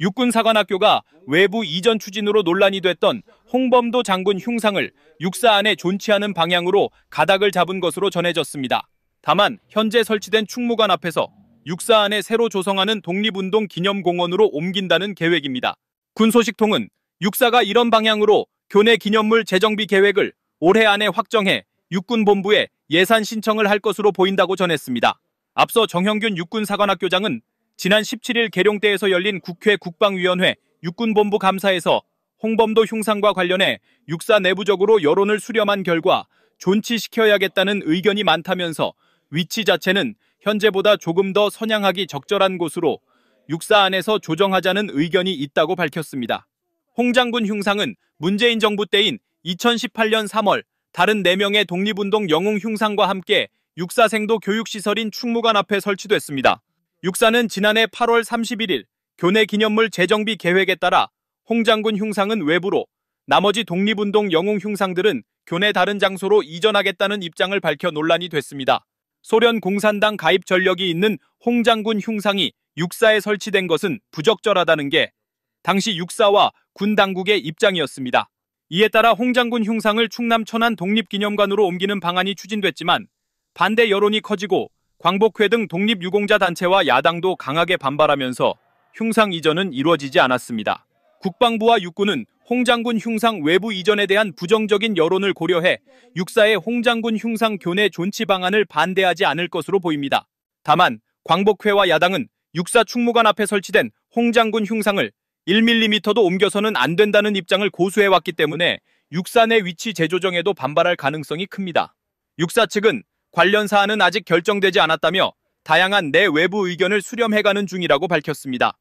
육군사관학교가 외부 이전 추진으로 논란이 됐던 홍범도 장군 흉상을 육사 안에 존치하는 방향으로 가닥을 잡은 것으로 전해졌습니다. 다만 현재 설치된 충무관 앞에서 육사 안에 새로 조성하는 독립운동 기념공원으로 옮긴다는 계획입니다. 군 소식통은 육사가 이런 방향으로 교내 기념물 재정비 계획을 올해 안에 확정해 육군 본부에 예산 신청을 할 것으로 보인다고 전했습니다. 앞서 정형균 육군 사관학교장은 지난 17일 계룡대에서 열린 국회 국방위원회 육군본부 감사에서 홍범도 흉상과 관련해 육사 내부적으로 여론을 수렴한 결과 존치시켜야겠다는 의견이 많다면서 위치 자체는 현재보다 조금 더 선양하기 적절한 곳으로 육사 안에서 조정하자는 의견이 있다고 밝혔습니다. 홍 장군 흉상은 문재인 정부 때인 2018년 3월 다른 4명의 독립운동 영웅 흉상과 함께 육사생도 교육시설인 충무관 앞에 설치됐습니다. 육사는 지난해 8월 31일 교내 기념물 재정비 계획에 따라 홍장군 흉상은 외부로 나머지 독립운동 영웅 흉상들은 교내 다른 장소로 이전하겠다는 입장을 밝혀 논란이 됐습니다. 소련 공산당 가입 전력이 있는 홍장군 흉상이 육사에 설치된 것은 부적절하다는 게 당시 육사와 군 당국의 입장이었습니다. 이에 따라 홍장군 흉상을 충남 천안 독립기념관으로 옮기는 방안이 추진됐지만 반대 여론이 커지고 광복회 등 독립유공자 단체와 야당도 강하게 반발하면서 흉상 이전은 이루어지지 않았습니다. 국방부와 육군은 홍장군 흉상 외부 이전에 대한 부정적인 여론을 고려해 육사의 홍장군 흉상 교내 존치 방안을 반대하지 않을 것으로 보입니다. 다만 광복회와 야당은 육사 충무관 앞에 설치된 홍장군 흉상을 1mm도 옮겨서는 안 된다는 입장을 고수해왔기 때문에 육사 내 위치 재조정에도 반발할 가능성이 큽니다. 육사 측은 관련 사안은 아직 결정되지 않았다며 다양한 내외부 의견을 수렴해가는 중이라고 밝혔습니다.